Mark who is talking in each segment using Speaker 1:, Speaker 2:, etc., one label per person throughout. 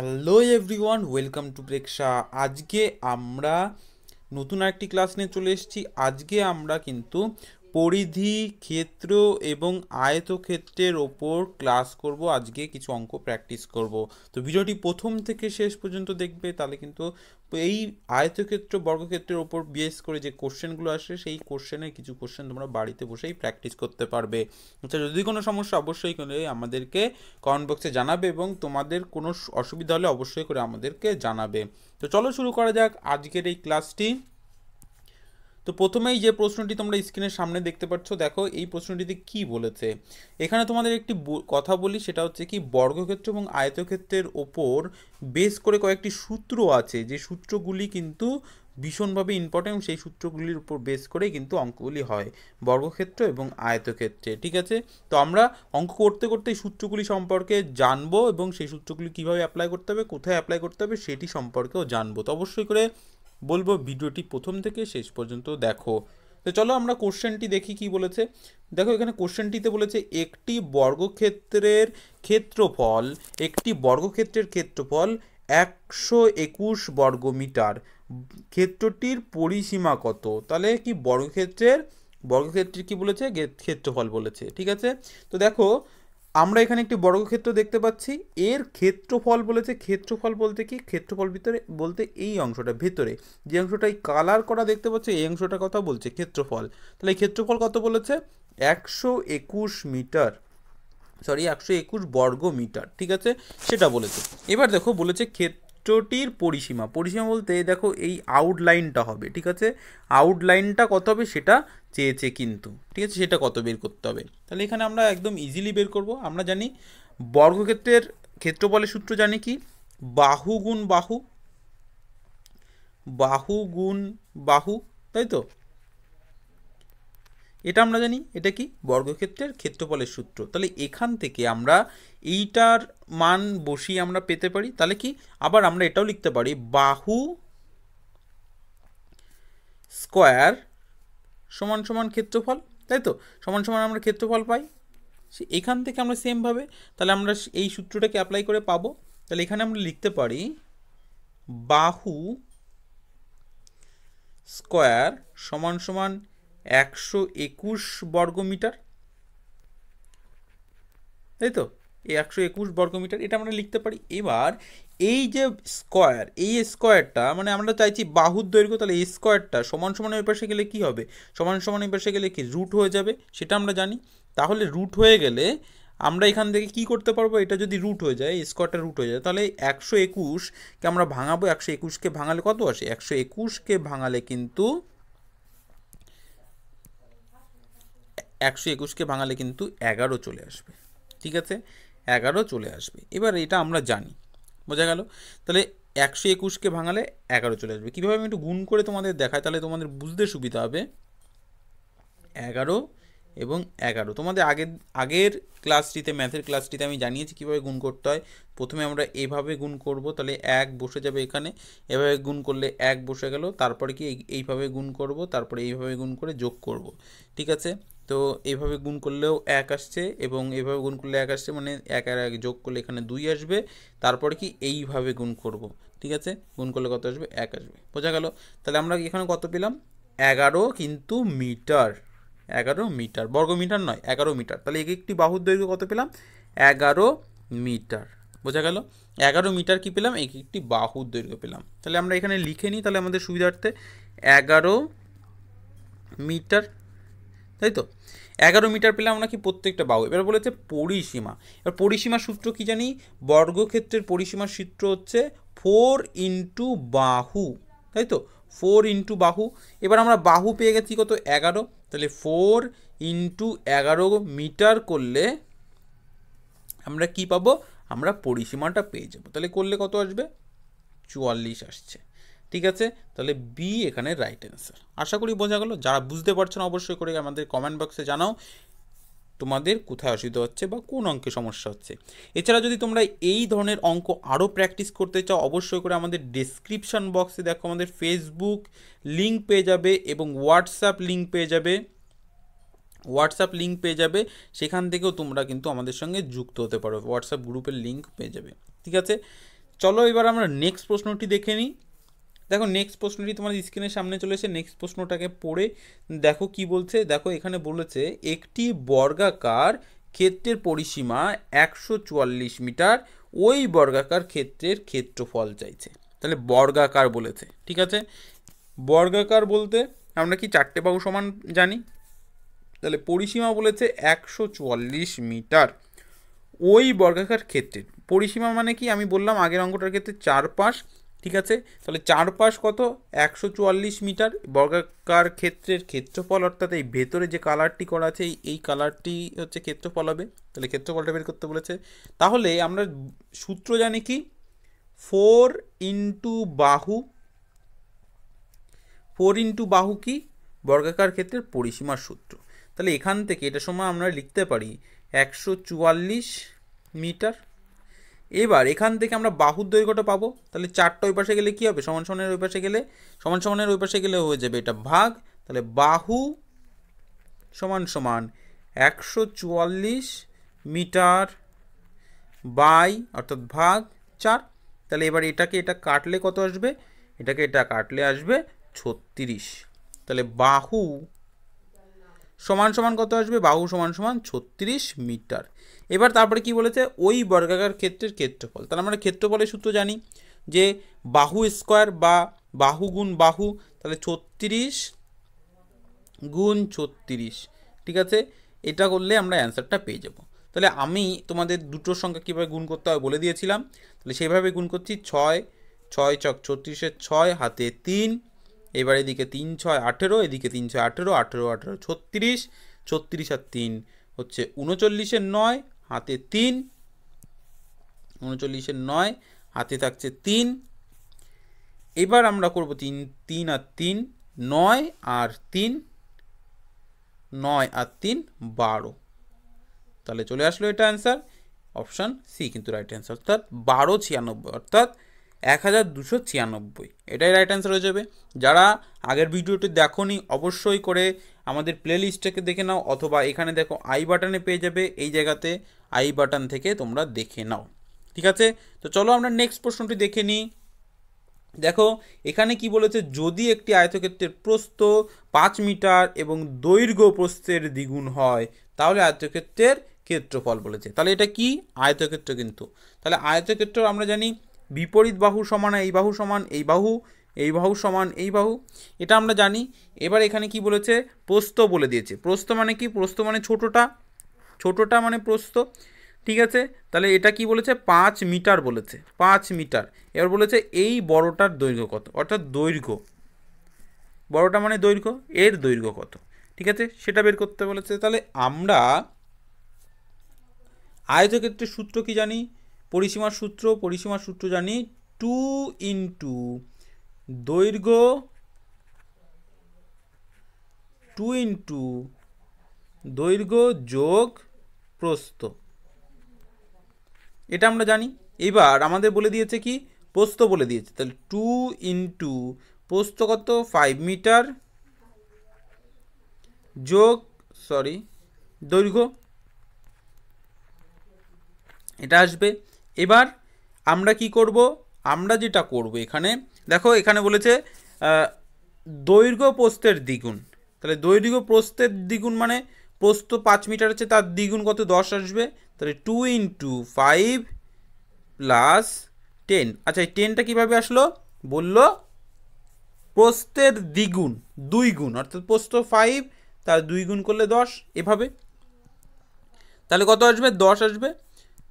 Speaker 1: hello everyone welcome to Preksha আজকে আমরা নতুন একটি ক্লাস নিয়ে চলে এসেছি আজকে আমরা কিন্তু পরিধি ক্ষেত্র এবং আয়তক্ষেত্রের ওপর ক্লাস করব আজকে কিছু অঙ্ক প্র্যাকটিস করব তো ভিডিওটি প্রথম থেকে শেষ পর্যন্ত দেখবে তাহলে কিন্তু এই আয়তক্ষেত্র বর্গক্ষেত্রের ওপর বেস করে যে কোশ্চেনগুলো আসে সেই কোশ্চেনের কিছু কোশ্চেন তোমরা বাড়িতে বসেই প্র্যাকটিস করতে পারবে আচ্ছা যদি কোনো সমস্যা অবশ্যই করে আমাদেরকে কমেন্ট বক্সে জানাবে এবং তোমাদের কোনো অসুবিধা হলে অবশ্যই করে আমাদেরকে জানাবে তো চলো শুরু করা যাক আজকের এই ক্লাসটি তো প্রথমেই যে প্রশ্নটি তোমরা স্ক্রিনের সামনে দেখতে পাচ্ছ দেখো এই প্রশ্নটিতে কি বলেছে এখানে তোমাদের একটি কথা বলি সেটা হচ্ছে কি বর্গক্ষেত্র এবং আয়তক্ষেত্রের ওপর বেশ করে কয়েকটি সূত্র আছে যে সূত্রগুলি কিন্তু ভীষণভাবে ইম্পর্টেন্ট সেই সূত্রগুলির উপর বেস করেই কিন্তু অঙ্কগুলি হয় বর্গক্ষেত্র এবং আয়তক্ষেত্রে ঠিক আছে তো আমরা অঙ্ক করতে করতে এই সূত্রগুলি সম্পর্কে জানবো এবং সেই সূত্রগুলি কীভাবে অ্যাপ্লাই করতে হবে কোথায় অ্যাপ্লাই করতে হবে সেটি সম্পর্কেও জানবো তো অবশ্যই করে বলবো ভিডিওটি প্রথম থেকে শেষ পর্যন্ত দেখো তো চলো আমরা কোশ্চেনটি দেখি কি বলেছে দেখো এখানে কোশ্চেনটিতে বলেছে একটি বর্গক্ষেত্রের ক্ষেত্রফল একটি বর্গক্ষেত্রের ক্ষেত্রফল একশো একুশ বর্গমিটার ক্ষেত্রটির পরিসীমা কত তাহলে কি বর্গক্ষেত্রের বর্গক্ষেত্রের কি বলেছে ক্ষেত্রফল বলেছে ঠিক আছে তো দেখো আমরা এখানে একটি বর্গক্ষেত্র দেখতে পাচ্ছি এর ক্ষেত্রফল বলেছে ক্ষেত্রফল বলতে কি ক্ষেত্রফল ভিতরে বলতে এই অংশটা ভেতরে যে অংশটা এই কালার করা দেখতে পাচ্ছি এই অংশটা কথা বলছে ক্ষেত্রফল তাহলে ক্ষেত্রফল কত বলেছে একশো একুশ মিটার সরি একশো একুশ বর্গ মিটার ঠিক আছে সেটা বলেছে এবার দেখো বলেছে ক্ষেত্র রাষ্ট্রটির পরিসীমা পরিসীমা বলতে দেখো এই আউটলাইনটা হবে ঠিক আছে আউটলাইনটা কত হবে সেটা চেয়েছে কিন্তু ঠিক আছে সেটা কত বের করতে হবে তাহলে এখানে আমরা একদম ইজিলি বের করব আমরা জানি বর্গক্ষেত্রের ক্ষেত্রফলের সূত্র জানি কি বাহু গুণ বাহু বাহু গুণ বাহু তাই তো এটা আমরা জানি এটা কি বর্গক্ষেত্রের ক্ষেত্রফলের সূত্র তাহলে এখান থেকে আমরা এইটার মান বসিয়ে আমরা পেতে পারি তাহলে কি আবার আমরা এটাও লিখতে পারি বাহু স্কোয়ার সমান সমান ক্ষেত্রফল তাই তো সমান সমান আমরা ক্ষেত্রফল পাই এখান থেকে আমরা সেমভাবে তাহলে আমরা এই সূত্রটাকে অ্যাপ্লাই করে পাবো তাহলে এখানে আমরা লিখতে পারি বাহু স্কোয়ার সমান সমান একশো একুশ বর্গমিটার তাই তো এই একশো একুশ বর্গমিটার এটা আমরা লিখতে পারি এবার এই যে স্কোয়ার এই স্কোয়ারটা মানে আমরা চাইছি বাহুর দৈর্ঘ্য তাহলে এই স্কোয়ারটা সমান সমান এই পাশে গেলে কী হবে সমান সমান এই পাশে গেলে কি রুট হয়ে যাবে সেটা আমরা জানি তাহলে রুট হয়ে গেলে আমরা এখান থেকে কি করতে পারবো এটা যদি রুট হয়ে যায় স্কোয়ারটা রুট হয়ে যায় তাহলে একশো একুশকে আমরা ভাঙাবো একশো একুশকে ভাঙালে কত আসে একশো একুশকে ভাঙালে কিন্তু একশো একুশকে ভাঙালে কিন্তু এগারো চলে আসবে ঠিক আছে এগারো চলে আসবে এবার এটা আমরা জানি বোঝা গেল তাহলে একশো একুশকে ভাঙালে এগারো চলে আসবে কীভাবে আমি একটু গুণ করে তোমাদের দেখাই তাহলে তোমাদের বুঝতে সুবিধা হবে এগারো এবং এগারো তোমাদের আগের আগের ক্লাসটিতে ম্যাথের ক্লাসটিতে আমি জানিয়েছি কীভাবে গুণ করতে হয় প্রথমে আমরা এভাবে গুণ করব তাহলে এক বসে যাবে এখানে এভাবে গুণ করলে এক বসে গেল তারপরে কি এইভাবে গুণ করব তারপরে এইভাবে গুণ করে যোগ করব ঠিক আছে তো এভাবে গুণ করলেও এক আসছে এবং এভাবে গুণ করলে এক আসছে মানে এক আর এক যোগ করলে এখানে দুই আসবে তারপরে কি এইভাবে গুণ করব ঠিক আছে গুণ করলে কত আসবে এক আসবে বোঝা গেল তাহলে আমরা এখানে কত পেলাম এগারো কিন্তু মিটার এগারো মিটার বর্গ মিটার নয় এগারো মিটার তাহলে এক একটি বাহুর দৈর্ঘ্য কত পেলাম এগারো মিটার বোঝা গেল এগারো মিটার কি পেলাম এক একটি বাহুর দৈর্ঘ্য পেলাম তাহলে আমরা এখানে লিখে নিই তাহলে আমাদের সুবিধার্থে এগারো মিটার তাই তো এগারো মিটার পেলাম আমরা কি প্রত্যেকটা বাহু এবার বলেছে পরিসীমা এবার পরিসীমা সূত্র কি জানি বর্গক্ষেত্রের পরিসীমা সূত্র হচ্ছে ফোর ইন্টু বাহু তাই তো ফোর ইন্টু বাহু এবার আমরা বাহু পেয়ে গেছি কত এগারো তাহলে ফোর ইন্টু এগারো মিটার করলে আমরা কি পাবো আমরা পরিসীমাটা পেয়ে যাবো তাহলে করলে কত আসবে চুয়াল্লিশ আসছে ঠিক আছে তাহলে বি এখানে রাইট অ্যান্সার আশা করি বোঝা গেল যারা বুঝতে পারছেন অবশ্যই করে আমাদের কমেন্ট বক্সে জানাও তোমাদের কোথায় অসুবিধা হচ্ছে বা কোন অঙ্কে সমস্যা হচ্ছে এছাড়া যদি তোমরা এই ধরনের অঙ্ক আরও প্র্যাকটিস করতে চাও অবশ্যই করে আমাদের ডিসক্রিপশান বক্সে দেখো আমাদের ফেসবুক লিঙ্ক পেয়ে যাবে এবং হোয়াটসঅ্যাপ লিঙ্ক পেয়ে যাবে হোয়াটসঅ্যাপ লিঙ্ক পেয়ে যাবে সেখান থেকেও তোমরা কিন্তু আমাদের সঙ্গে যুক্ত হতে পারো হোয়াটসঅ্যাপ গ্রুপের লিঙ্ক পেয়ে যাবে ঠিক আছে চলো এবার আমরা নেক্সট প্রশ্নটি দেখে নিই দেখো নেক্সট প্রশ্নটি তোমার স্ক্রিনের সামনে চলে এসে নেক্সট প্রশ্নটাকে পড়ে দেখো কি বলছে দেখো এখানে বলেছে একটি বর্গাকার ক্ষেত্রের পরিসীমা একশো চুয়াল্লিশ মিটার ওই বর্গাকার ক্ষেত্রের ক্ষেত্রফল চাইছে তাহলে বর্গাকার বলেছে ঠিক আছে বর্গাকার বলতে আমরা কি চারটে বাহু সমান জানি তাহলে পরিসীমা বলেছে একশো চুয়াল্লিশ মিটার ওই বর্গাকার ক্ষেত্রের পরিসীমা মানে কি আমি বললাম আগের অঙ্কটার ক্ষেত্রে চার পাশ ঠিক আছে তাহলে চারপাশ কত একশো চুয়াল্লিশ মিটার বর্গাকার ক্ষেত্রের ক্ষেত্রফল অর্থাৎ এই ভেতরে যে কালারটি করা আছে এই কালারটি হচ্ছে ক্ষেত্রফল হবে তাহলে ক্ষেত্রফলটা বের করতে বলেছে তাহলে আমরা সূত্র জানি কি ফোর ইন্টু বাহু ফোর ইন্টু বাহু কি বর্গাকার ক্ষেত্রের পরিসীমার সূত্র তাহলে এখান থেকে এটা সময় আমরা লিখতে পারি একশো চুয়াল্লিশ মিটার এবার এখান থেকে আমরা বাহুর দৈর্ঘ্যটা পাবো তাহলে চারটা ওই পাশে গেলে কী হবে সমান সমানের ওই পাশে গেলে সমান সমানের ওই পাশে গেলে হয়ে যাবে এটা ভাগ তাহলে বাহু সমান সমান একশো চুয়াল্লিশ মিটার বাই অর্থাৎ ভাগ চার তাহলে এবার এটাকে এটা কাটলে কত আসবে এটাকে এটা কাটলে আসবে ছত্রিশ তাহলে বাহু সমান সমান কত আসবে বাহু সমান সমান ছত্রিশ মিটার এবার তারপরে কি বলেছে ওই বর্গাকার ক্ষেত্রের ক্ষেত্রফল তাহলে আমরা ক্ষেত্রফলের সূত্র জানি যে বাহু স্কোয়ার বা বাহু গুণ বাহু তাহলে ছত্রিশ গুণ ছত্রিশ ঠিক আছে এটা করলে আমরা অ্যান্সারটা পেয়ে যাব তাহলে আমি তোমাদের দুটো সংখ্যা কীভাবে গুণ করতে হবে বলে দিয়েছিলাম তাহলে সেভাবে গুণ করছি ছয় ছয় চক ছত্রিশের ছয় হাতে তিন এবার এদিকে তিন ছয় আঠেরো এদিকে তিন ছয় আঠেরো আঠেরো আঠেরো ছত্রিশ ছত্রিশ আর তিন হচ্ছে উনচল্লিশের নয় হাতে তিন উনচল্লিশে নয় হাতে থাকছে তিন এবার আমরা করব তিন তিন আর তিন নয় আর তিন নয় আর তিন বারো তাহলে চলে আসলো এটা অ্যান্সার অপশান সি কিন্তু রাইট অ্যান্সার অর্থাৎ বারো ছিয়ানব্বই অর্থাৎ এক হাজার দুশো ছিয়ানব্বই এটাই রাইট অ্যান্সার হয়ে যাবে যারা আগের ভিডিওটি দেখোনি অবশ্যই করে আমাদের প্লে দেখে নাও অথবা এখানে দেখো আই বাটনে পেয়ে যাবে এই জায়গাতে আই বাটন থেকে তোমরা দেখে নাও ঠিক আছে তো চলো আমরা নেক্সট প্রশ্নটি দেখে নিই দেখো এখানে কি বলেছে যদি একটি আয়তক্ষেত্রের প্রস্ত পাঁচ মিটার এবং দৈর্ঘ্য প্রস্তের দ্বিগুণ হয় তাহলে আয়তক্ষেত্রের ক্ষেত্রফল বলেছে তাহলে এটা কি আয়তক্ষেত্র কিন্তু তাহলে আয়তক্ষেত্র আমরা জানি বিপরীত বাহু সমান এই বাহু সমান এই বাহু এই বাহু সমান এই বাহু এটা আমরা জানি এবার এখানে কি বলেছে প্রস্ত বলে দিয়েছে প্রস্ত মানে কি প্রস্ত মানে ছোটোটা ছোটোটা মানে প্রস্ত ঠিক আছে তাহলে এটা কি বলেছে পাঁচ মিটার বলেছে পাঁচ মিটার এবার বলেছে এই বড়টার দৈর্ঘ্য কত অর্থাৎ দৈর্ঘ্য বড়টা মানে দৈর্ঘ্য এর দৈর্ঘ্য কত ঠিক আছে সেটা বের করতে বলেছে তাহলে আমরা আয়তক্ষেত্রের সূত্র কি জানি পরিসীমার সূত্র পরিসীমার সূত্র জানি টু ইন্টু দৈর্ঘ্য টু ইন্টু দৈর্ঘ্য যোগ প্রস্থ এটা আমরা জানি এবার আমাদের বলে দিয়েছে কি প্রস্ত বলে দিয়েছে তাহলে টু ইন্টু প্রস্থ কত ফাইভ মিটার যোগ সরি দৈর্ঘ্য এটা আসবে এবার আমরা কি করব আমরা যেটা করব এখানে দেখো এখানে বলেছে দৈর্ঘ্য প্রস্থের দ্বিগুণ তাহলে দৈর্ঘ্য প্রস্থের দ্বিগুণ মানে প্রস্থ পাঁচ মিটার আছে তার দ্বিগুণ কত দশ আসবে তাহলে two into five plus ten আচ্ছা এই টেনটা কীভাবে আসলো বলল প্রস্থের দ্বিগুণ দুই গুণ অর্থাৎ প্রস্থ ফাইভ তার দুই গুণ করলে দশ এভাবে তাহলে কত আসবে দশ আসবে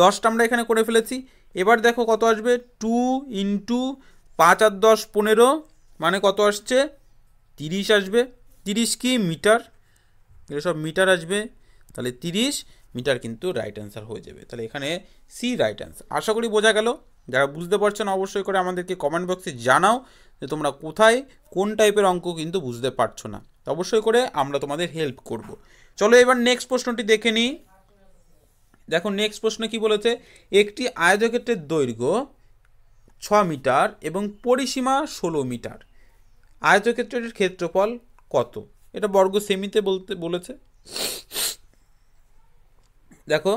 Speaker 1: দশটা আমরা এখানে করে ফেলেছি এবার দেখো কত আসবে টু ইন্টু পাঁচ আর দশ পনেরো মানে কত আসছে তিরিশ আসবে তিরিশ কি মিটার সব মিটার আসবে তাহলে তিরিশ মিটার কিন্তু রাইট অ্যান্সার হয়ে যাবে তাহলে এখানে সি রাইট অ্যান্সার আশা করি বোঝা গেল যারা বুঝতে পারছেন অবশ্যই করে আমাদেরকে কমেন্ট বক্সে জানাও যে তোমরা কোথায় কোন টাইপের অঙ্ক কিন্তু বুঝতে পারছো না অবশ্যই করে আমরা তোমাদের হেল্প করব চলো এবার নেক্সট প্রশ্নটি দেখে নিই দেখো নেক্সট প্রশ্ন কি বলেছে একটি আয়তক্ষেত্রের দৈর্ঘ্য ছ মিটার এবং পরিসীমা ষোলো মিটার আয়তক্ষেত্রের ক্ষেত্রফল কত এটা বর্গ সেমিতে বলতে বলেছে দেখো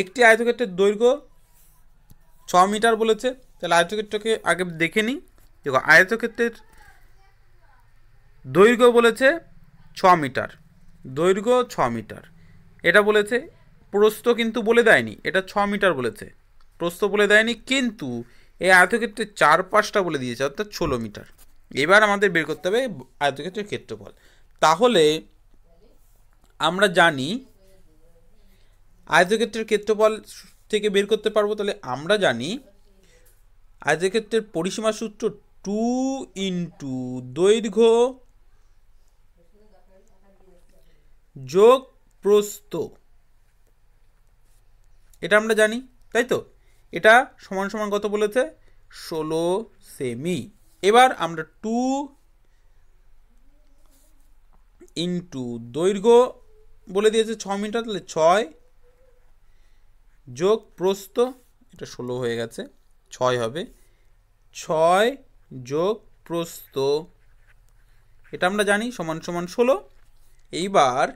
Speaker 1: একটি আয়তক্ষেত্রের দৈর্ঘ্য ছ মিটার বলেছে তাহলে আয়তক্ষেত্রকে আগে দেখে নিই দেখো আয়তক্ষেত্রের দৈর্ঘ্য বলেছে ছ মিটার দৈর্ঘ্য ছ মিটার এটা বলেছে প্রস্থ কিন্তু বলে দেয়নি এটা ছ মিটার বলেছে প্রস্থ বলে দেয়নি কিন্তু এই আয়তক্ষেত্রের চার পাঁচটা বলে দিয়েছে অর্থাৎ ষোলো মিটার এবার আমাদের বের করতে হবে আয়তক্ষেত্রের ক্ষেত্রফল তাহলে আমরা জানি আয়তক্ষেত্রের ক্ষেত্রফল থেকে বের করতে পারবো তাহলে আমরা জানি আয়তক্ষেত্রের পরিসীমা সূত্র টু ইন্টু দৈর্ঘ্য যোগ প্রস্ত এটা আমরা জানি তাই তো এটা সমান সমান কত বলেছে ষোলো সেমি এবার আমরা টু ইন্টু দৈর্ঘ্য বলে দিয়েছে ছ মিটার তাহলে ছয় যোগ প্রস্থ এটা ষোলো হয়ে গেছে ছয় হবে ছয় যোগ প্রস্থ এটা আমরা জানি সমান সমান ষোলো এইবার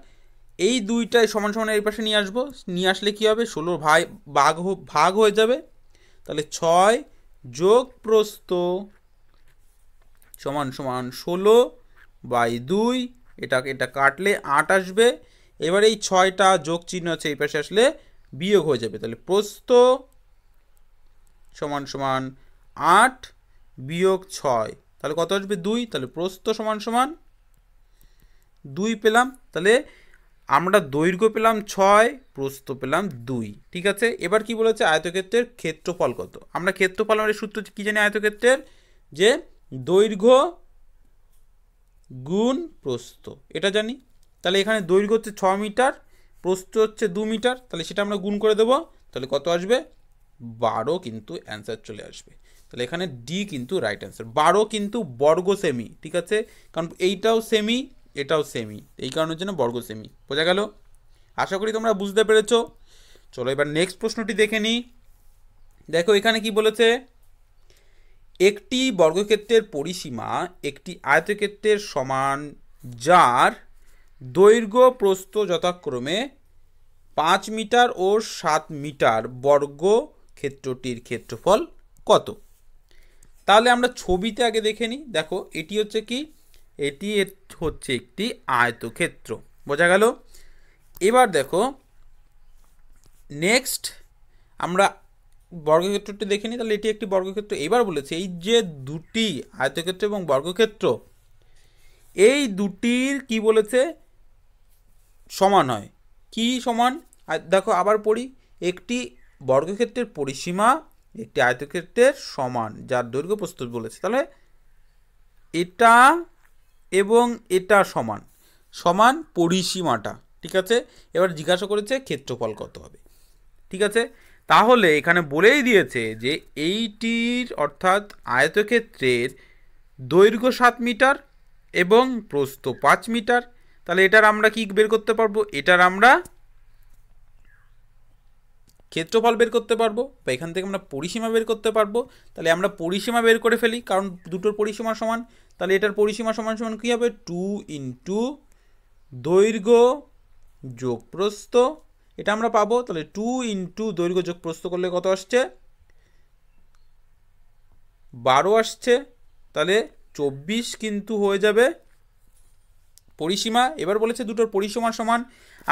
Speaker 1: এই দুইটাই সমান সমান এই পাশে নিয়ে আসবো নিয়ে আসলে কি হবে ষোলো ভাই ভাগ ভাগ হয়ে যাবে তাহলে ছয় যোগ প্রস্ত সমান সমান ষোলো বাই দুই এটা এটা কাটলে আট আসবে এবার এই ছয়টা যোগ চিহ্ন আছে এই পাশে আসলে বিয়োগ হয়ে যাবে তাহলে প্রস্ত সমান সমান আট বিয়োগ ছয় তাহলে কত আসবে দুই তাহলে প্রস্ত সমান সমান দুই পেলাম তাহলে আমরা দৈর্ঘ্য পেলাম ছয় প্রস্থ পেলাম দুই ঠিক আছে এবার কি বলেছে আয়তক্ষেত্রের ক্ষেত্রফল কত আমরা ক্ষেত্রফল আমাদের সূত্র কী জানি আয়তক্ষেত্রের যে দৈর্ঘ্য গুণ প্রস্থ এটা জানি তাহলে এখানে দৈর্ঘ্য হচ্ছে ছ মিটার প্রস্থ হচ্ছে দু মিটার তাহলে সেটা আমরা গুণ করে দেবো তাহলে কত আসবে বারো কিন্তু অ্যান্সার চলে আসবে তাহলে এখানে ডি কিন্তু রাইট অ্যান্সার বারো কিন্তু বর্গ সেমি ঠিক আছে কারণ এইটাও সেমি এটাও সেমি এই কারণের জন্য বর্গ সেমি বোঝা গেল আশা করি তোমরা বুঝতে পেরেছ চলো এবার নেক্সট প্রশ্নটি দেখে নিই দেখো এখানে কি বলেছে একটি বর্গক্ষেত্রের পরিসীমা একটি আয়তক্ষেত্রের সমান যার দৈর্ঘ্য প্রস্থ যথাক্রমে পাঁচ মিটার ও সাত মিটার বর্গ ক্ষেত্রটির ক্ষেত্রফল কত তাহলে আমরা ছবিতে আগে দেখে নিই দেখো এটি হচ্ছে কি এটি হচ্ছে একটি আয়তক্ষেত্র বোঝা গেল এবার দেখো নেক্সট আমরা বর্গক্ষেত্রটি দেখিনি তাহলে এটি একটি বর্গক্ষেত্র এবার বলেছে এই যে দুটি আয়তক্ষেত্র এবং বর্গক্ষেত্র এই দুটির কি বলেছে সমান হয় কি সমান দেখো আবার পড়ি একটি বর্গক্ষেত্রের পরিসীমা একটি আয়তক্ষেত্রের সমান যার দৈর্ঘ্য প্রস্তুত বলেছে তাহলে এটা এবং এটা সমান সমান পরিসীমাটা ঠিক আছে এবার জিজ্ঞাসা করেছে ক্ষেত্রফল কত হবে ঠিক আছে তাহলে এখানে বলেই দিয়েছে যে এইটির অর্থাৎ আয়তক্ষেত্রের দৈর্ঘ্য সাত মিটার এবং প্রস্থ পাঁচ মিটার তাহলে এটার আমরা কি বের করতে পারবো এটার আমরা ক্ষেত্রফল বের করতে পারবো বা এখান থেকে আমরা পরিসীমা বের করতে পারবো তাহলে আমরা পরিসীমা বের করে ফেলি কারণ দুটোর পরিসীমা সমান তাহলে এটার পরিসীমা সমান সমান কী হবে টু ইন্টু দৈর্ঘ্য যোগ প্রস্থ এটা আমরা পাবো তাহলে টু ইন্টু দৈর্ঘ্য যোগ প্রস্ত করলে কত আসছে বারো আসছে তাহলে চব্বিশ কিন্তু হয়ে যাবে পরিসীমা এবার বলেছে দুটোর পরিসীমা সমান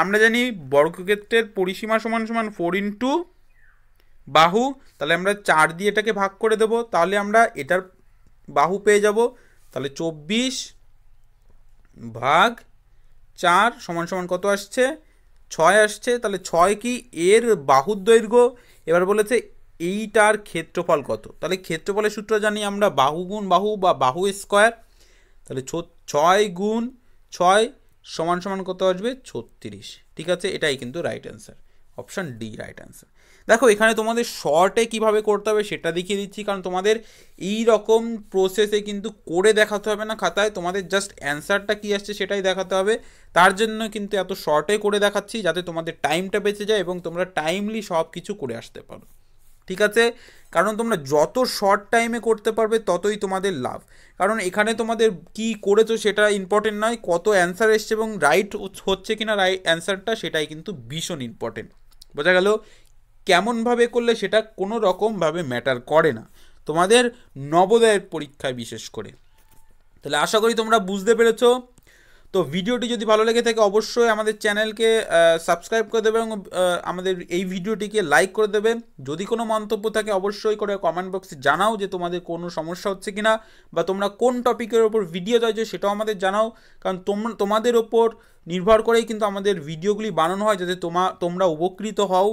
Speaker 1: আমরা জানি বর্গক্ষেত্রের পরিসীমা সমান সমান ফোর ইন্টু বাহু তাহলে আমরা চার দিয়ে এটাকে ভাগ করে দেব তাহলে আমরা এটার বাহু পেয়ে যাব তাহলে চব্বিশ ভাগ চার সমান সমান কত আসছে ছয় আসছে তাহলে ছয় কি এর বাহুর দৈর্ঘ্য এবার বলেছে এইটার ক্ষেত্রফল কত তাহলে ক্ষেত্রফলের সূত্র জানি আমরা বাহু গুণ বাহু বা বাহু স্কোয়ার তাহলে ছয় গুণ ছয় সমান সমান কত আসবে ছত্রিশ ঠিক আছে এটাই কিন্তু right answer option D right answer দেখো এখানে তোমাদের শর্টে কিভাবে করতে হবে সেটা দেখিয়ে দিচ্ছি কারণ তোমাদের এই রকম প্রসেসে কিন্তু করে দেখাতে হবে না খাতায় তোমাদের জাস্ট অ্যান্সারটা কী আসছে সেটাই দেখাতে হবে তার জন্য কিন্তু এত শর্টে করে দেখাচ্ছি যাতে তোমাদের টাইমটা বেঁচে যায় এবং তোমরা টাইমলি সব কিছু করে আসতে পারো ঠিক আছে কারণ তোমরা যত শর্ট টাইমে করতে পারবে ততই তোমাদের লাভ কারণ এখানে তোমাদের কি করেছো সেটা ইম্পর্টেন্ট নয় কত অ্যান্সার এসছে এবং রাইট হচ্ছে কিনা রাইট অ্যান্সারটা সেটাই কিন্তু ভীষণ ইম্পর্টেন্ট বোঝা গেল কেমনভাবে করলে সেটা কোনো রকমভাবে ম্যাটার করে না তোমাদের নবোদয়ের পরীক্ষায় বিশেষ করে তাহলে আশা করি তোমরা বুঝতে পেরেছো তো ভিডিওটি যদি ভালো লেগে থাকে অবশ্যই আমাদের চ্যানেলকে সাবস্ক্রাইব করে দেবেন এবং আমাদের এই ভিডিওটিকে লাইক করে দেবেন যদি কোনো মন্তব্য থাকে অবশ্যই করে কমেন্ট বক্সে জানাও যে তোমাদের কোনো সমস্যা হচ্ছে কি না বা তোমরা কোন টপিকের ওপর ভিডিও চাইছো সেটাও আমাদের জানাও কারণ তোমরা তোমাদের ওপর নির্ভর করেই কিন্তু আমাদের ভিডিওগুলি বানানো হয় যাতে তোমা তোমরা উপকৃত হও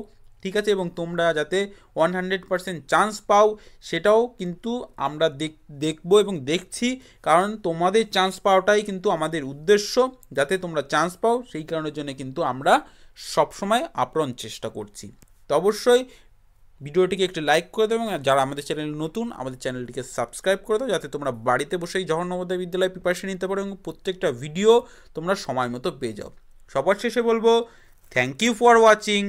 Speaker 1: ঠিক আছে এবং তোমরা যাতে ওয়ান হান্ড্রেড পারসেন্ট চান্স পাও সেটাও কিন্তু আমরা দেখব এবং দেখছি কারণ তোমাদের চান্স পাওয়াটাই কিন্তু আমাদের উদ্দেশ্য যাতে তোমরা চান্স পাও সেই কারণের জন্য কিন্তু আমরা সবসময় আপ্রাণ চেষ্টা করছি তো অবশ্যই ভিডিওটিকে একটি লাইক করে দেবো এবং যারা আমাদের চ্যানেল নতুন আমাদের চ্যানেলটিকে সাবস্ক্রাইব করে দাও যাতে তোমরা বাড়িতে বসেই জহর নবোদয় বিদ্যালয় প্রিপারেশন নিতে পারো এবং প্রত্যেকটা ভিডিও তোমরা সময় মতো পেয়ে যাও সবার শেষে বলবো থ্যাংক ইউ ফর ওয়াচিং